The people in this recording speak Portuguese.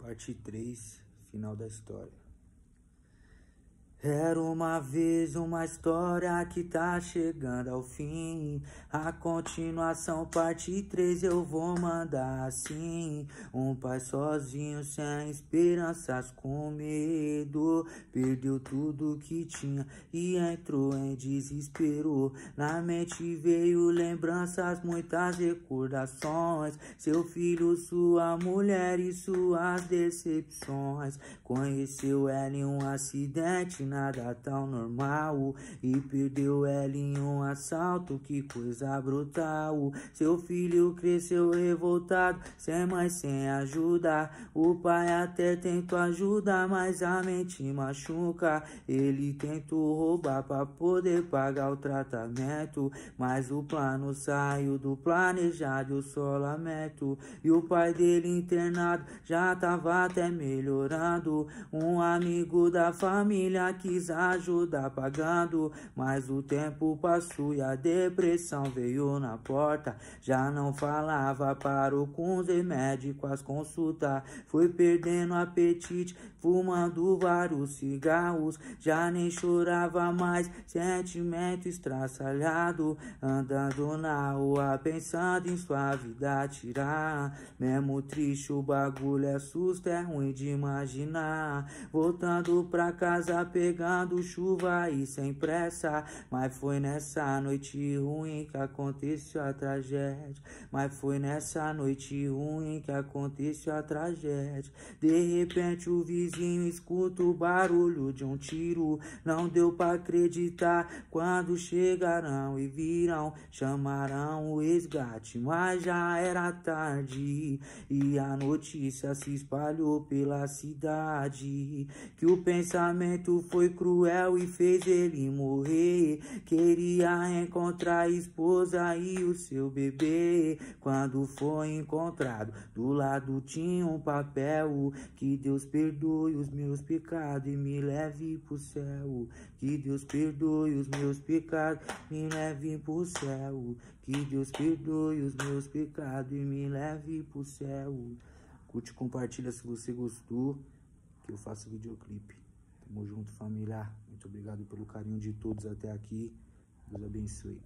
Parte 3, final da história. Era uma vez uma história que tá chegando ao fim. A continuação, parte 3, eu vou mandar assim. Um pai sozinho, sem esperanças, com medo. Perdeu tudo que tinha e entrou em desespero. Na mente veio lembranças, muitas recordações. Seu filho, sua mulher e suas decepções. Conheceu ela em um acidente nada tão normal. E perdeu ela em um assalto, que coisa brutal. Seu filho cresceu revoltado, sem mãe, sem ajuda. O pai até tentou ajudar, mas a mente machuca. Ele tentou roubar pra poder pagar o tratamento. Mas o plano saiu do planejado, eu só lamento. E o pai dele internado já tava até melhorando. Um amigo da família quis ajudar pagando, mas o tempo passou e a depressão veio na porta. Já não falava, parou com os remédios, com as consultas. Foi perdendo apetite, fumando vários cigarros. Já nem chorava mais, sentimento estraçalhado. Andando na rua, pensando em sua vida tirar. Mesmo triste, o bagulho é susto, é ruim de imaginar. Voltando pra casa, pegando pegando chuva e sem pressa. Mas foi nessa noite ruim que aconteceu a tragédia. Mas foi nessa noite ruim que aconteceu a tragédia. De repente o vizinho escuta o barulho de um tiro. Não deu pra acreditar quando chegarão e viram. Chamarão o resgate, mas já era tarde. E a notícia se espalhou pela cidade. Que o pensamento foi foi cruel e fez ele morrer. Queria encontrar a esposa e o seu bebê. Quando foi encontrado, do lado tinha um papel. Que Deus perdoe os meus pecados e me leve pro céu. Que Deus perdoe os meus pecados, me leve pro céu. Que Deus perdoe os meus pecados e me leve pro céu. Curte, compartilha se você gostou, que eu faço videoclipe. Tamo junto, família. Muito obrigado pelo carinho de todos até aqui. Deus abençoe.